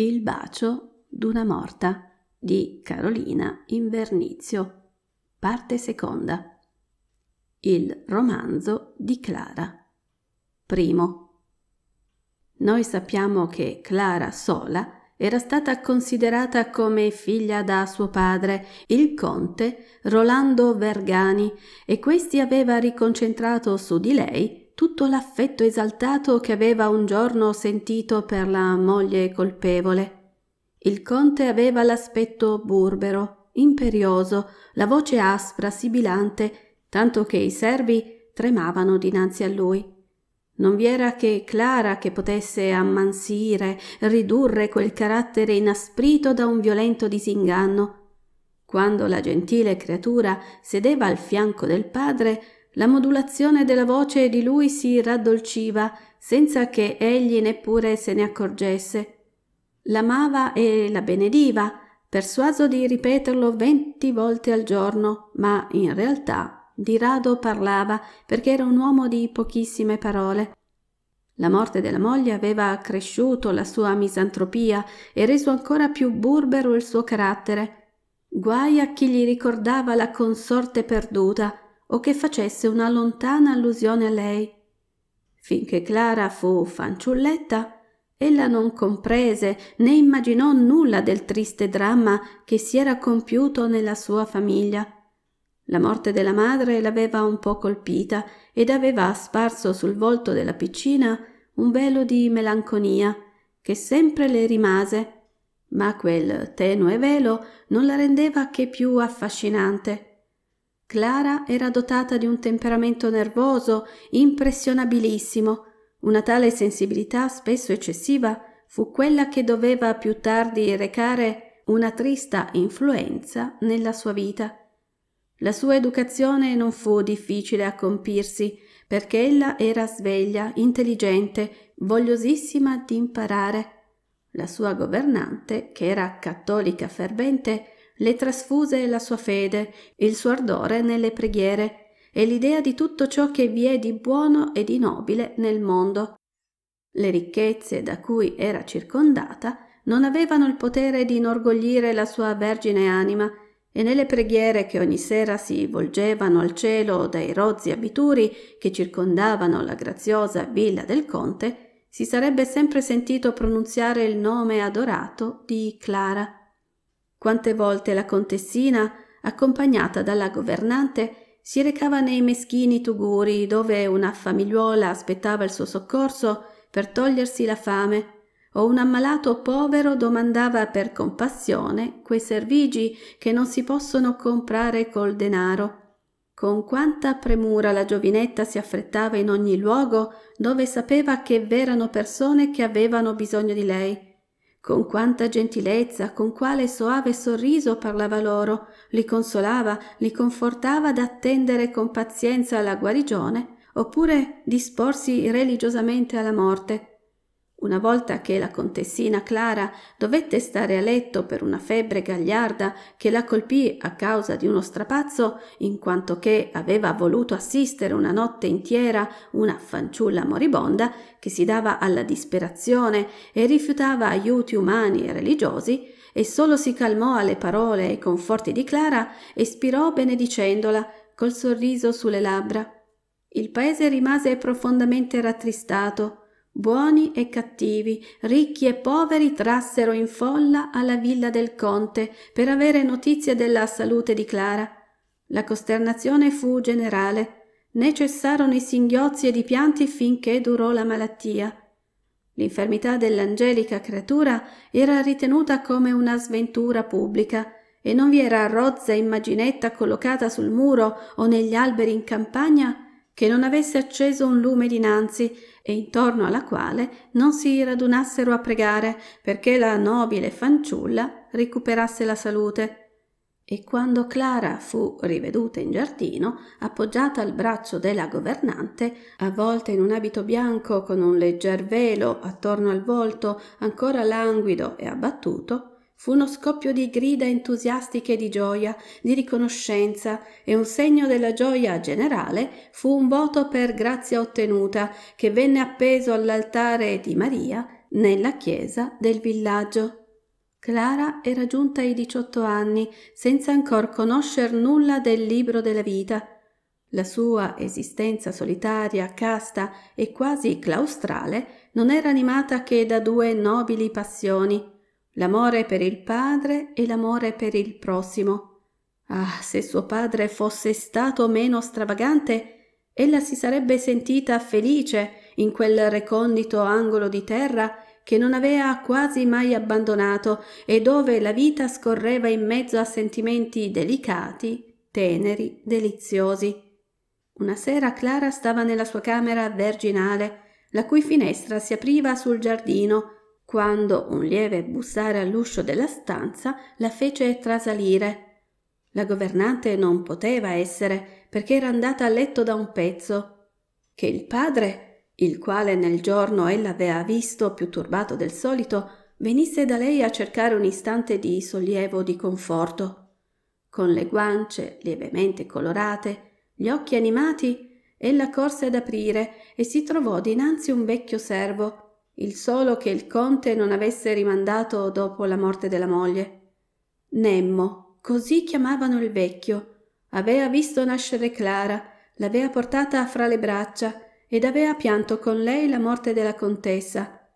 Il bacio d'una morta di Carolina Invernizio, parte seconda. Il romanzo di Clara. Primo. Noi sappiamo che Clara sola era stata considerata come figlia da suo padre, il conte Rolando Vergani, e questi aveva riconcentrato su di lei tutto l'affetto esaltato che aveva un giorno sentito per la moglie colpevole. Il conte aveva l'aspetto burbero, imperioso, la voce aspra, sibilante, tanto che i servi tremavano dinanzi a lui. Non vi era che Clara che potesse ammansire, ridurre quel carattere inasprito da un violento disinganno. Quando la gentile creatura sedeva al fianco del padre, la modulazione della voce di lui si raddolciva senza che egli neppure se ne accorgesse. L'amava e la benediva, persuaso di ripeterlo venti volte al giorno, ma in realtà di rado parlava perché era un uomo di pochissime parole. La morte della moglie aveva accresciuto la sua misantropia e reso ancora più burbero il suo carattere. Guai a chi gli ricordava la consorte perduta, o che facesse una lontana allusione a lei. Finché Clara fu fanciulletta, ella non comprese né immaginò nulla del triste dramma che si era compiuto nella sua famiglia. La morte della madre l'aveva un po colpita ed aveva sparso sul volto della piccina un velo di melanconia che sempre le rimase, ma quel tenue velo non la rendeva che più affascinante Clara era dotata di un temperamento nervoso impressionabilissimo. Una tale sensibilità, spesso eccessiva, fu quella che doveva più tardi recare una trista influenza nella sua vita. La sua educazione non fu difficile a compirsi, perché ella era sveglia, intelligente, vogliosissima di imparare. La sua governante, che era cattolica fervente, le trasfuse la sua fede, il suo ardore nelle preghiere e l'idea di tutto ciò che vi è di buono e di nobile nel mondo. Le ricchezze da cui era circondata non avevano il potere di inorgoglire la sua vergine anima, e nelle preghiere che ogni sera si volgevano al cielo dai rozzi abituri che circondavano la graziosa villa del conte, si sarebbe sempre sentito pronunziare il nome adorato di Clara quante volte la contessina, accompagnata dalla governante, si recava nei meschini tuguri dove una famigliuola aspettava il suo soccorso per togliersi la fame o un ammalato povero domandava per compassione quei servigi che non si possono comprare col denaro. Con quanta premura la giovinetta si affrettava in ogni luogo dove sapeva che v'erano persone che avevano bisogno di lei con quanta gentilezza, con quale soave sorriso parlava loro, li consolava, li confortava ad attendere con pazienza la guarigione, oppure disporsi religiosamente alla morte, una volta che la contessina Clara dovette stare a letto per una febbre gagliarda che la colpì a causa di uno strapazzo, in quanto che aveva voluto assistere una notte intiera una fanciulla moribonda che si dava alla disperazione e rifiutava aiuti umani e religiosi, e solo si calmò alle parole e ai conforti di Clara, espirò benedicendola col sorriso sulle labbra. Il paese rimase profondamente rattristato Buoni e cattivi, ricchi e poveri trassero in folla alla villa del conte per avere notizie della salute di Clara. La costernazione fu generale, né cessarono i singhiozzi ed i pianti finché durò la malattia. L'infermità dell'angelica creatura era ritenuta come una sventura pubblica e non vi era rozza immaginetta collocata sul muro o negli alberi in campagna che non avesse acceso un lume dinanzi e intorno alla quale non si radunassero a pregare perché la nobile fanciulla recuperasse la salute. E quando Clara fu riveduta in giardino, appoggiata al braccio della governante, avvolta in un abito bianco con un legger velo attorno al volto ancora languido e abbattuto, Fu uno scoppio di grida entusiastiche di gioia, di riconoscenza e un segno della gioia generale fu un voto per grazia ottenuta che venne appeso all'altare di Maria nella chiesa del villaggio. Clara era giunta ai diciotto anni senza ancor conoscer nulla del libro della vita. La sua esistenza solitaria, casta e quasi claustrale non era animata che da due nobili passioni l'amore per il padre e l'amore per il prossimo. Ah, se suo padre fosse stato meno stravagante, ella si sarebbe sentita felice in quel recondito angolo di terra che non aveva quasi mai abbandonato e dove la vita scorreva in mezzo a sentimenti delicati, teneri, deliziosi. Una sera Clara stava nella sua camera verginale, la cui finestra si apriva sul giardino, quando un lieve bussare all'uscio della stanza la fece trasalire. La governante non poteva essere perché era andata a letto da un pezzo, che il padre, il quale nel giorno ella aveva visto più turbato del solito, venisse da lei a cercare un istante di sollievo di conforto. Con le guance lievemente colorate, gli occhi animati, ella corse ad aprire e si trovò dinanzi un vecchio servo il solo che il conte non avesse rimandato dopo la morte della moglie. Nemmo, così chiamavano il vecchio, aveva visto nascere Clara, l'aveva portata fra le braccia ed aveva pianto con lei la morte della contessa.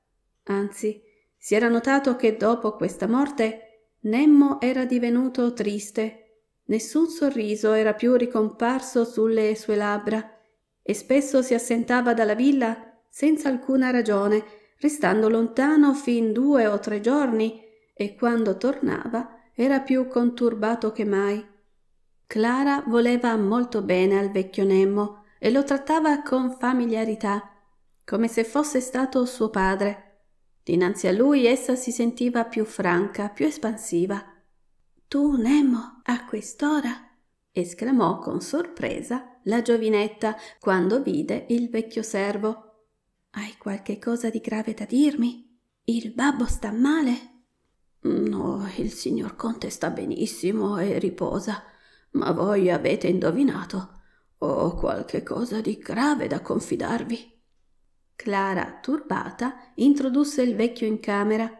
Anzi, si era notato che dopo questa morte Nemmo era divenuto triste. Nessun sorriso era più ricomparso sulle sue labbra e spesso si assentava dalla villa senza alcuna ragione restando lontano fin due o tre giorni e quando tornava era più conturbato che mai. Clara voleva molto bene al vecchio Nemmo e lo trattava con familiarità, come se fosse stato suo padre. Dinanzi a lui essa si sentiva più franca, più espansiva. Tu, Nemmo, a quest'ora? esclamò con sorpresa la giovinetta quando vide il vecchio servo. Hai qualche cosa di grave da dirmi? Il babbo sta male? No, il signor Conte sta benissimo e riposa, ma voi avete indovinato. Ho qualche cosa di grave da confidarvi. Clara, turbata, introdusse il vecchio in camera.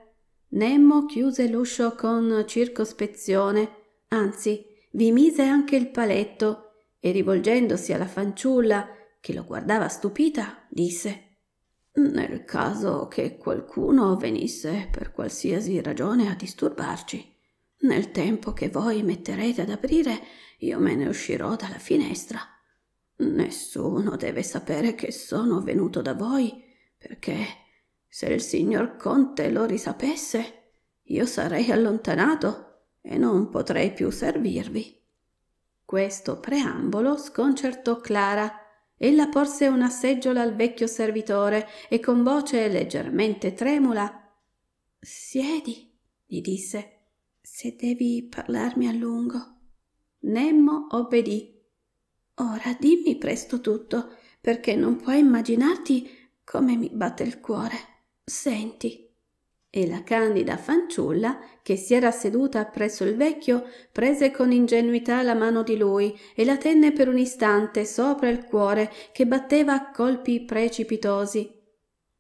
Nemmo chiuse l'uscio con circospezione, anzi, vi mise anche il paletto e rivolgendosi alla fanciulla, che lo guardava stupita, disse nel caso che qualcuno venisse per qualsiasi ragione a disturbarci. Nel tempo che voi metterete ad aprire, io me ne uscirò dalla finestra. Nessuno deve sapere che sono venuto da voi, perché se il signor Conte lo risapesse, io sarei allontanato e non potrei più servirvi. Questo preambolo sconcertò Clara, Ella porse una seggiola al vecchio servitore e con voce leggermente tremula Siedi, gli disse, se devi parlarmi a lungo. Nemmo obbedì. Ora dimmi presto tutto, perché non puoi immaginarti come mi batte il cuore. Senti e la candida fanciulla che si era seduta presso il vecchio prese con ingenuità la mano di lui e la tenne per un istante sopra il cuore che batteva a colpi precipitosi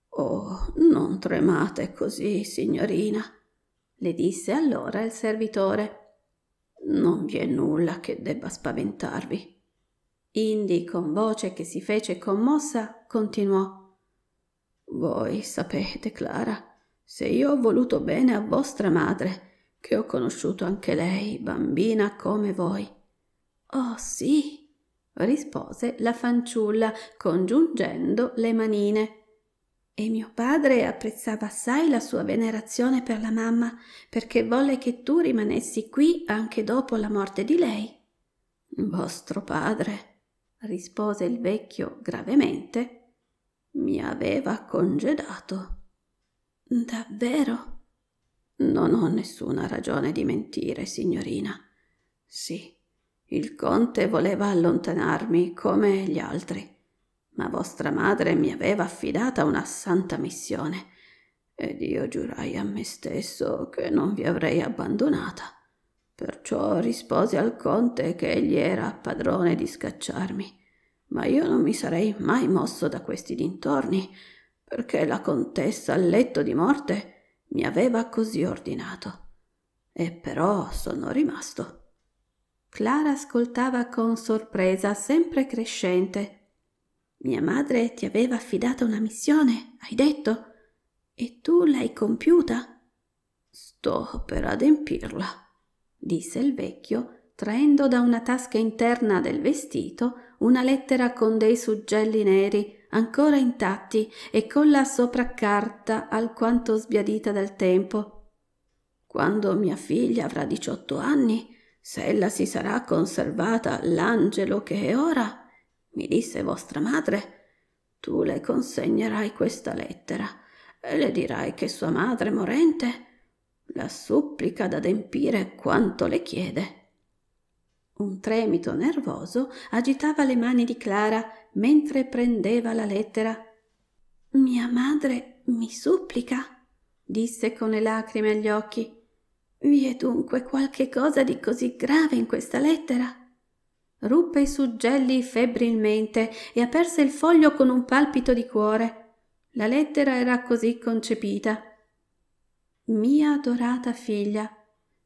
oh non tremate così signorina le disse allora il servitore non vi è nulla che debba spaventarvi indi con voce che si fece commossa continuò voi sapete clara se io ho voluto bene a vostra madre, che ho conosciuto anche lei, bambina come voi. Oh sì, rispose la fanciulla, congiungendo le manine. E mio padre apprezzava assai la sua venerazione per la mamma, perché volle che tu rimanessi qui anche dopo la morte di lei. Vostro padre, rispose il vecchio gravemente, mi aveva congedato. Davvero? Non ho nessuna ragione di mentire, signorina. Sì, il conte voleva allontanarmi come gli altri, ma vostra madre mi aveva affidata una santa missione ed io giurai a me stesso che non vi avrei abbandonata. Perciò rispose al conte che egli era padrone di scacciarmi, ma io non mi sarei mai mosso da questi dintorni perché la contessa al letto di morte mi aveva così ordinato. E però sono rimasto. Clara ascoltava con sorpresa sempre crescente. Mia madre ti aveva affidata una missione, hai detto? E tu l'hai compiuta? Sto per adempirla, disse il vecchio, traendo da una tasca interna del vestito una lettera con dei suggelli neri ancora intatti e con la sopraccarta alquanto sbiadita dal tempo. Quando mia figlia avrà diciotto anni, se ella si sarà conservata l'angelo che è ora, mi disse vostra madre, tu le consegnerai questa lettera e le dirai che sua madre morente la supplica d'adempire quanto le chiede. Un tremito nervoso agitava le mani di Clara mentre prendeva la lettera. Mia madre mi supplica, disse con le lacrime agli occhi. Vi è dunque qualche cosa di così grave in questa lettera? Ruppe i suggelli febbrilmente e aperse il foglio con un palpito di cuore. La lettera era così concepita. Mia adorata figlia,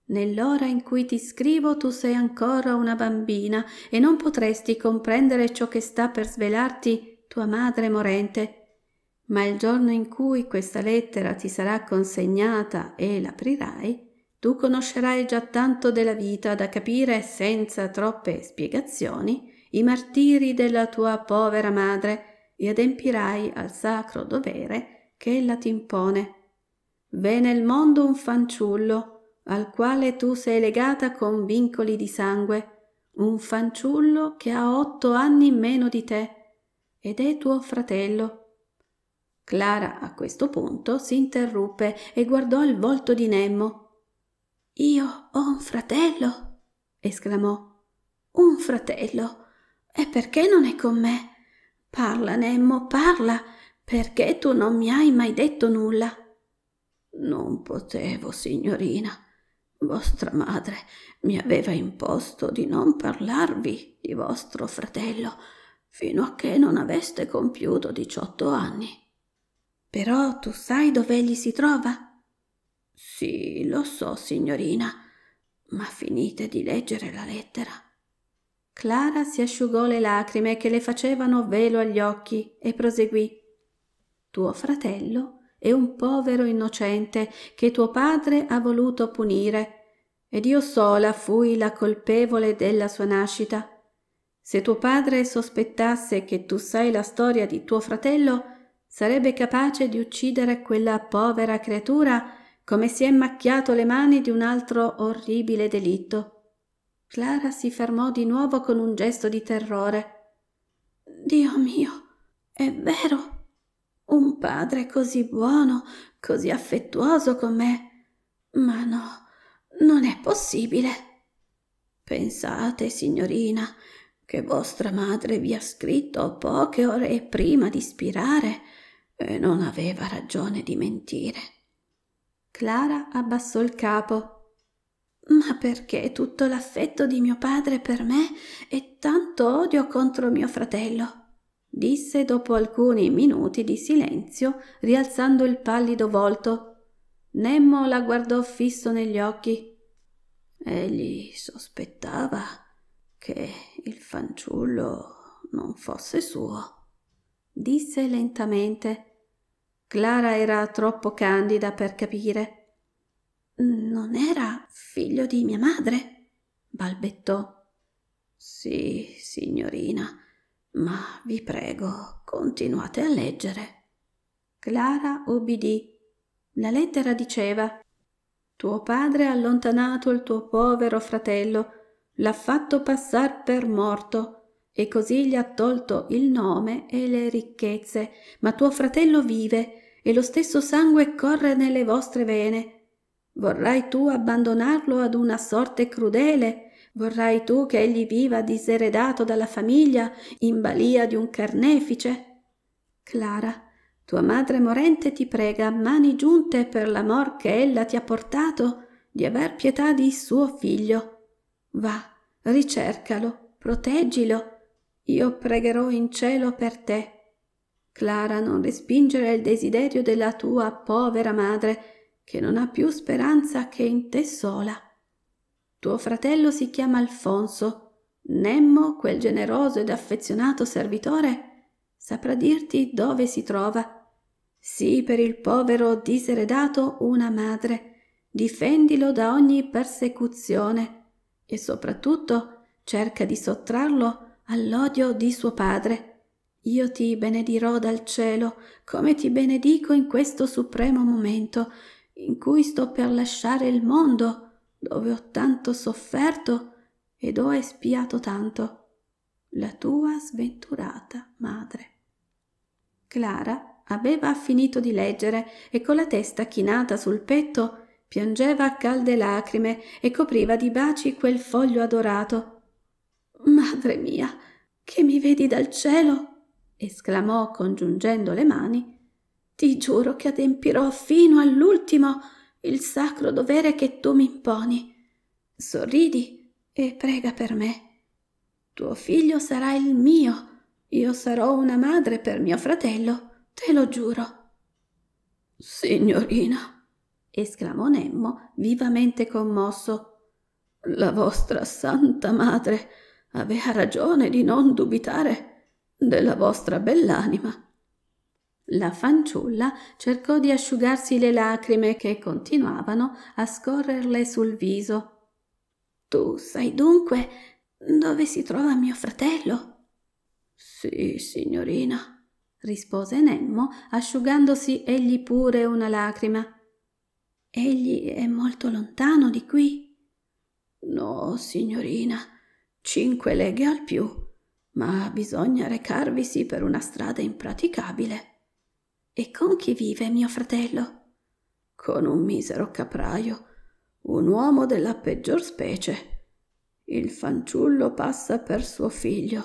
Nell'ora in cui ti scrivo tu sei ancora una bambina e non potresti comprendere ciò che sta per svelarti tua madre morente. Ma il giorno in cui questa lettera ti sarà consegnata e l'aprirai, tu conoscerai già tanto della vita da capire senza troppe spiegazioni i martiri della tua povera madre e adempirai al sacro dovere che ella ti impone. V'è nel mondo un fanciullo al quale tu sei legata con vincoli di sangue, un fanciullo che ha otto anni meno di te ed è tuo fratello. Clara a questo punto si interruppe e guardò il volto di Nemmo. Io ho un fratello, esclamò. Un fratello. E perché non è con me? Parla, Nemmo, parla. Perché tu non mi hai mai detto nulla? Non potevo, signorina. Vostra madre mi aveva imposto di non parlarvi di vostro fratello fino a che non aveste compiuto diciotto anni. Però tu sai dove egli si trova? Sì, lo so, signorina, ma finite di leggere la lettera. Clara si asciugò le lacrime che le facevano velo agli occhi e proseguì. Tuo fratello e un povero innocente che tuo padre ha voluto punire, ed io sola fui la colpevole della sua nascita. Se tuo padre sospettasse che tu sai la storia di tuo fratello, sarebbe capace di uccidere quella povera creatura come si è macchiato le mani di un altro orribile delitto. Clara si fermò di nuovo con un gesto di terrore. Dio mio, è vero? un padre così buono, così affettuoso con me. Ma no, non è possibile. Pensate, signorina, che vostra madre vi ha scritto poche ore prima di spirare e non aveva ragione di mentire. Clara abbassò il capo. Ma perché tutto l'affetto di mio padre per me e tanto odio contro mio fratello? disse dopo alcuni minuti di silenzio, rialzando il pallido volto. Nemmo la guardò fisso negli occhi. Egli sospettava che il fanciullo non fosse suo. Disse lentamente. Clara era troppo candida per capire. Non era figlio di mia madre? balbettò. Sì, signorina, ma vi prego, continuate a leggere. Clara obbedì. La lettera diceva Tuo padre ha allontanato il tuo povero fratello, l'ha fatto passar per morto, e così gli ha tolto il nome e le ricchezze, ma tuo fratello vive, e lo stesso sangue corre nelle vostre vene. Vorrai tu abbandonarlo ad una sorte crudele? Vorrai tu che egli viva diseredato dalla famiglia in balia di un carnefice? Clara, tua madre morente ti prega a mani giunte per l'amor che ella ti ha portato di aver pietà di suo figlio. Va, ricercalo, proteggilo. Io pregherò in cielo per te. Clara, non respingere il desiderio della tua povera madre, che non ha più speranza che in te sola. Tuo fratello si chiama Alfonso. Nemmo, quel generoso ed affezionato servitore, saprà dirti dove si trova. Sii per il povero diseredato una madre. Difendilo da ogni persecuzione e soprattutto cerca di sottrarlo all'odio di suo padre. Io ti benedirò dal cielo, come ti benedico in questo supremo momento in cui sto per lasciare il mondo dove ho tanto sofferto ed ho espiato tanto. La tua sventurata madre. Clara aveva finito di leggere e con la testa chinata sul petto piangeva a calde lacrime e copriva di baci quel foglio adorato. Madre mia, che mi vedi dal cielo! esclamò congiungendo le mani. Ti giuro che adempirò fino all'ultimo il sacro dovere che tu mi imponi. Sorridi e prega per me. Tuo figlio sarà il mio. Io sarò una madre per mio fratello, te lo giuro. Signorina, esclamò Nemmo, vivamente commosso. La vostra santa madre aveva ragione di non dubitare della vostra bell'anima la fanciulla cercò di asciugarsi le lacrime che continuavano a scorrerle sul viso. Tu sai dunque dove si trova mio fratello? Sì, signorina, rispose Nemmo, asciugandosi egli pure una lacrima. Egli è molto lontano di qui. No, signorina, cinque leghe al più, ma bisogna recarvisi per una strada impraticabile. E con chi vive mio fratello? Con un misero capraio, un uomo della peggior specie. Il fanciullo passa per suo figlio.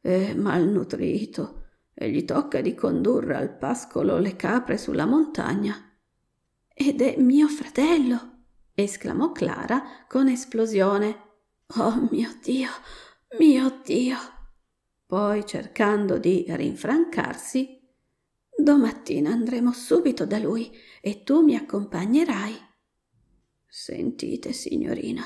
È malnutrito e gli tocca di condurre al pascolo le capre sulla montagna. Ed è mio fratello! esclamò Clara con esplosione. Oh mio Dio, mio Dio! Poi cercando di rinfrancarsi, Domattina andremo subito da lui e tu mi accompagnerai. Sentite, signorina,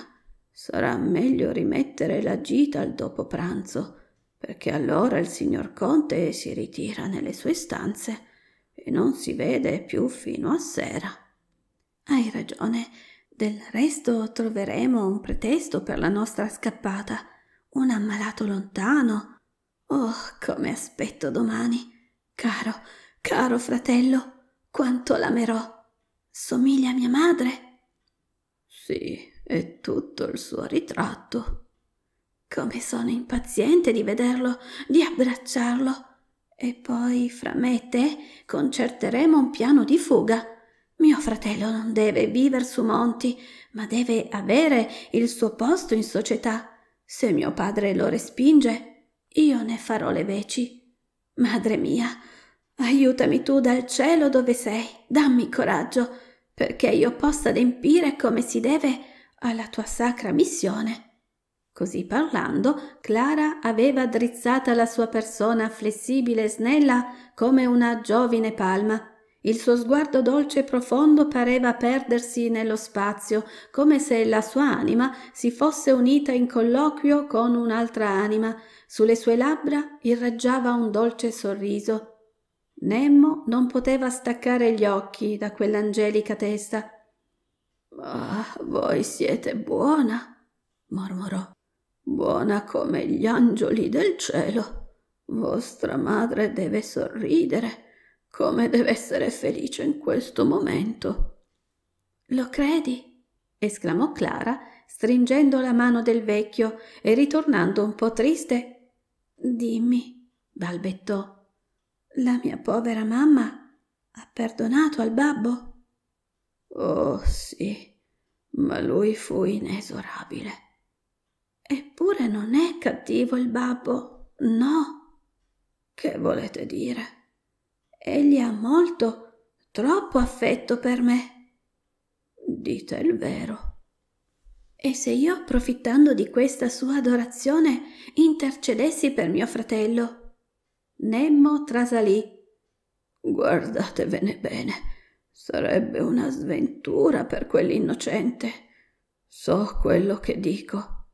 sarà meglio rimettere la gita al dopo pranzo, perché allora il signor Conte si ritira nelle sue stanze e non si vede più fino a sera. Hai ragione. Del resto troveremo un pretesto per la nostra scappata. Un ammalato lontano. Oh, come aspetto domani. Caro, Caro fratello, quanto l'amerò. Somiglia a mia madre? Sì, è tutto il suo ritratto. Come sono impaziente di vederlo, di abbracciarlo. E poi, fra me e te, concerteremo un piano di fuga. Mio fratello non deve vivere su monti, ma deve avere il suo posto in società. Se mio padre lo respinge, io ne farò le veci. Madre mia, Aiutami tu dal cielo dove sei, dammi coraggio, perché io possa adempiere come si deve alla tua sacra missione. Così parlando, Clara aveva drizzata la sua persona flessibile e snella come una giovine palma. Il suo sguardo dolce e profondo pareva perdersi nello spazio, come se la sua anima si fosse unita in colloquio con un'altra anima. Sulle sue labbra irraggiava un dolce sorriso. Nemmo non poteva staccare gli occhi da quell'angelica testa. Ah, voi siete buona, mormorò, buona come gli angeli del cielo. Vostra madre deve sorridere, come deve essere felice in questo momento. Lo credi? esclamò Clara, stringendo la mano del vecchio e ritornando un po' triste. Dimmi, balbettò, la mia povera mamma ha perdonato al babbo? Oh sì, ma lui fu inesorabile. Eppure non è cattivo il babbo, no. Che volete dire? Egli ha molto, troppo affetto per me. Dite il vero. E se io, approfittando di questa sua adorazione, intercedessi per mio fratello? Nemmo trasalì. Guardatevene bene. Sarebbe una sventura per quell'innocente. So quello che dico.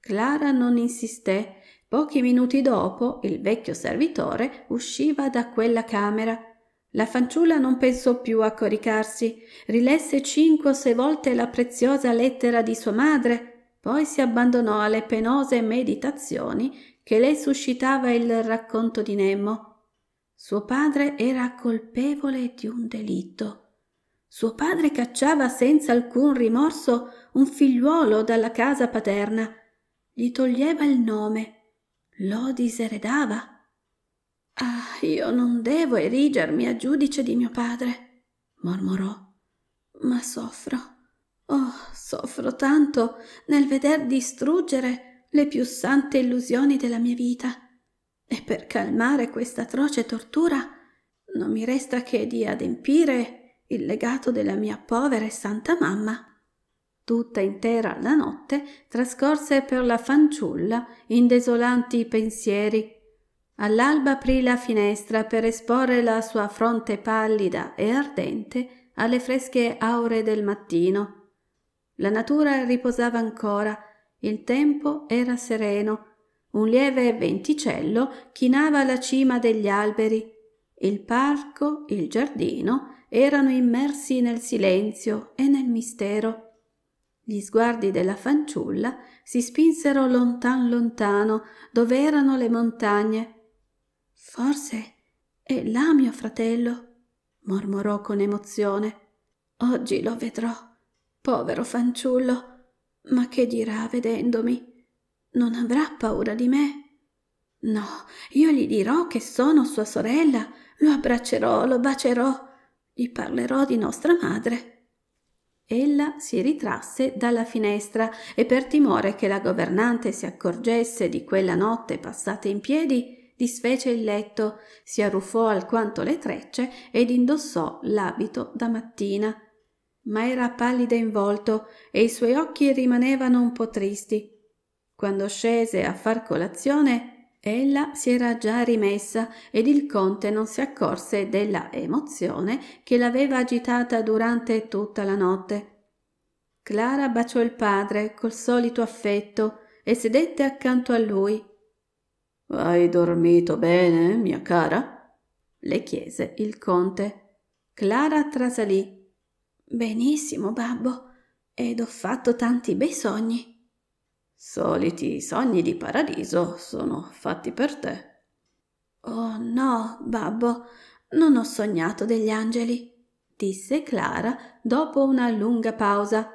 Clara non insisté. Pochi minuti dopo il vecchio servitore usciva da quella camera. La fanciulla non pensò più a coricarsi, rilesse cinque o sei volte la preziosa lettera di sua madre poi si abbandonò alle penose meditazioni che le suscitava il racconto di Nemo. Suo padre era colpevole di un delitto. Suo padre cacciava senza alcun rimorso un figliuolo dalla casa paterna. Gli toglieva il nome. Lo diseredava. Ah, io non devo erigermi a giudice di mio padre, mormorò, ma soffro. Oh, soffro tanto nel veder distruggere le più sante illusioni della mia vita. E per calmare questa atroce tortura non mi resta che di adempire il legato della mia povera e santa mamma. Tutta intera la notte trascorse per la fanciulla in desolanti pensieri. All'alba aprì la finestra per esporre la sua fronte pallida e ardente alle fresche aure del mattino la natura riposava ancora, il tempo era sereno, un lieve venticello chinava la cima degli alberi, il parco, il giardino erano immersi nel silenzio e nel mistero. Gli sguardi della fanciulla si spinsero lontan lontano dove erano le montagne. Forse è là mio fratello, mormorò con emozione. Oggi lo vedrò. Povero fanciullo, ma che dirà vedendomi? Non avrà paura di me? No, io gli dirò che sono sua sorella, lo abbraccerò, lo bacerò, gli parlerò di nostra madre. Ella si ritrasse dalla finestra e per timore che la governante si accorgesse di quella notte passata in piedi, disfece il letto, si arruffò alquanto le trecce ed indossò l'abito da mattina ma era pallida in volto e i suoi occhi rimanevano un po tristi. Quando scese a far colazione, ella si era già rimessa ed il conte non si accorse della emozione che l'aveva agitata durante tutta la notte. Clara baciò il padre col solito affetto e sedette accanto a lui. Hai dormito bene, mia cara? le chiese il conte. Clara trasalì Benissimo, babbo, ed ho fatto tanti bei sogni. Soliti sogni di paradiso sono fatti per te. Oh no, babbo, non ho sognato degli angeli, disse Clara dopo una lunga pausa.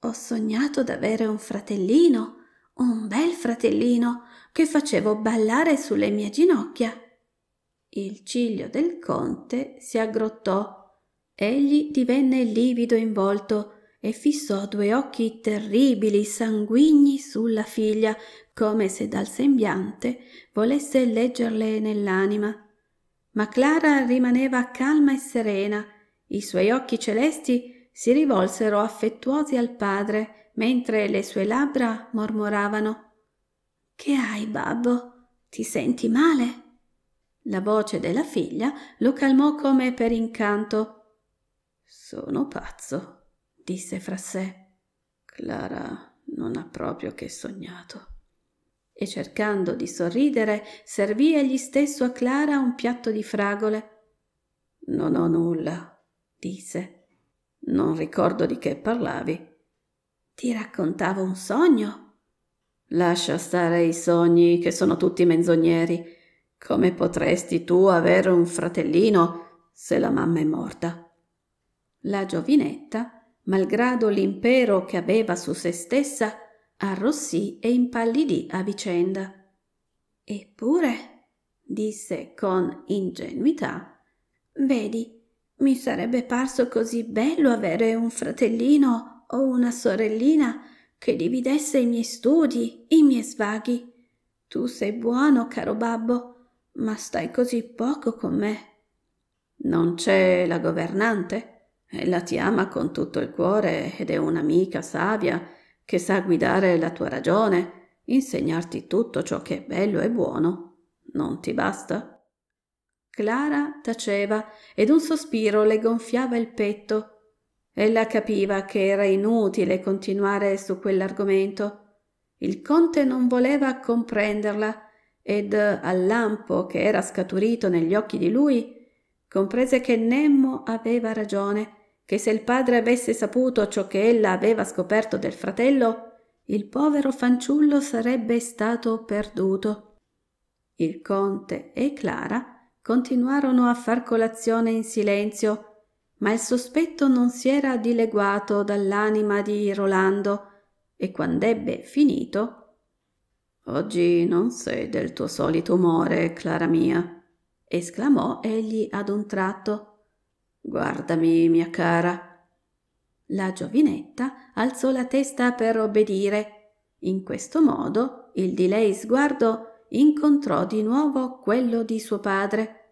Ho sognato d'avere un fratellino, un bel fratellino, che facevo ballare sulle mie ginocchia. Il ciglio del conte si aggrottò Egli divenne livido in volto e fissò due occhi terribili, sanguigni sulla figlia, come se dal sembiante volesse leggerle nell'anima. Ma Clara rimaneva calma e serena, i suoi occhi celesti si rivolsero affettuosi al padre, mentre le sue labbra mormoravano Che hai, babbo? Ti senti male? La voce della figlia lo calmò come per incanto sono pazzo, disse fra sé. Clara non ha proprio che sognato. E cercando di sorridere, servì egli stesso a Clara un piatto di fragole. Non ho nulla, disse. Non ricordo di che parlavi. Ti raccontavo un sogno. Lascia stare i sogni, che sono tutti menzogneri. Come potresti tu avere un fratellino se la mamma è morta? La giovinetta, malgrado l'impero che aveva su se stessa, arrossì e impallidì a vicenda. Eppure, disse con ingenuità, vedi, mi sarebbe parso così bello avere un fratellino o una sorellina che dividesse i miei studi, i miei svaghi. Tu sei buono, caro babbo, ma stai così poco con me. Non c'è la governante? Ella ti ama con tutto il cuore ed è un'amica savia che sa guidare la tua ragione, insegnarti tutto ciò che è bello e buono. Non ti basta? Clara taceva ed un sospiro le gonfiava il petto. Ella capiva che era inutile continuare su quell'argomento. Il conte non voleva comprenderla ed al lampo che era scaturito negli occhi di lui comprese che Nemmo aveva ragione che se il padre avesse saputo ciò che ella aveva scoperto del fratello, il povero fanciullo sarebbe stato perduto. Il conte e Clara continuarono a far colazione in silenzio, ma il sospetto non si era dileguato dall'anima di Rolando e quand'ebbe finito Oggi non sei del tuo solito umore, Clara mia, esclamò egli ad un tratto. Guardami, mia cara. La giovinetta alzò la testa per obbedire. In questo modo il di lei sguardo incontrò di nuovo quello di suo padre.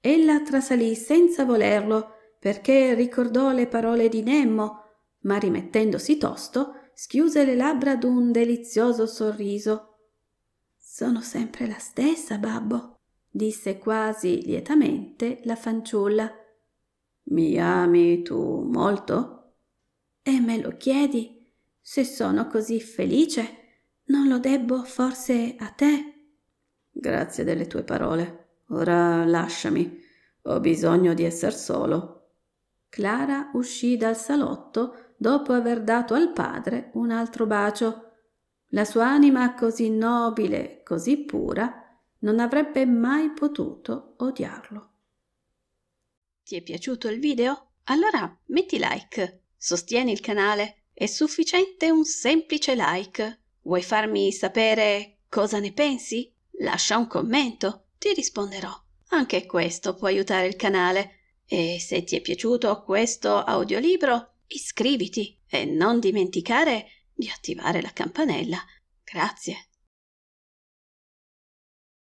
Ella trasalì senza volerlo perché ricordò le parole di Nemmo, ma rimettendosi tosto schiuse le labbra d'un delizioso sorriso. Sono sempre la stessa, babbo, disse quasi lietamente la fanciulla. Mi ami tu molto? E me lo chiedi? Se sono così felice, non lo debbo forse a te? Grazie delle tue parole. Ora lasciami. Ho bisogno di esser solo. Clara uscì dal salotto dopo aver dato al padre un altro bacio. La sua anima così nobile, così pura, non avrebbe mai potuto odiarlo. Ti è piaciuto il video? Allora metti like, sostieni il canale, è sufficiente un semplice like. Vuoi farmi sapere cosa ne pensi? Lascia un commento, ti risponderò. Anche questo può aiutare il canale. E se ti è piaciuto questo audiolibro, iscriviti e non dimenticare di attivare la campanella. Grazie.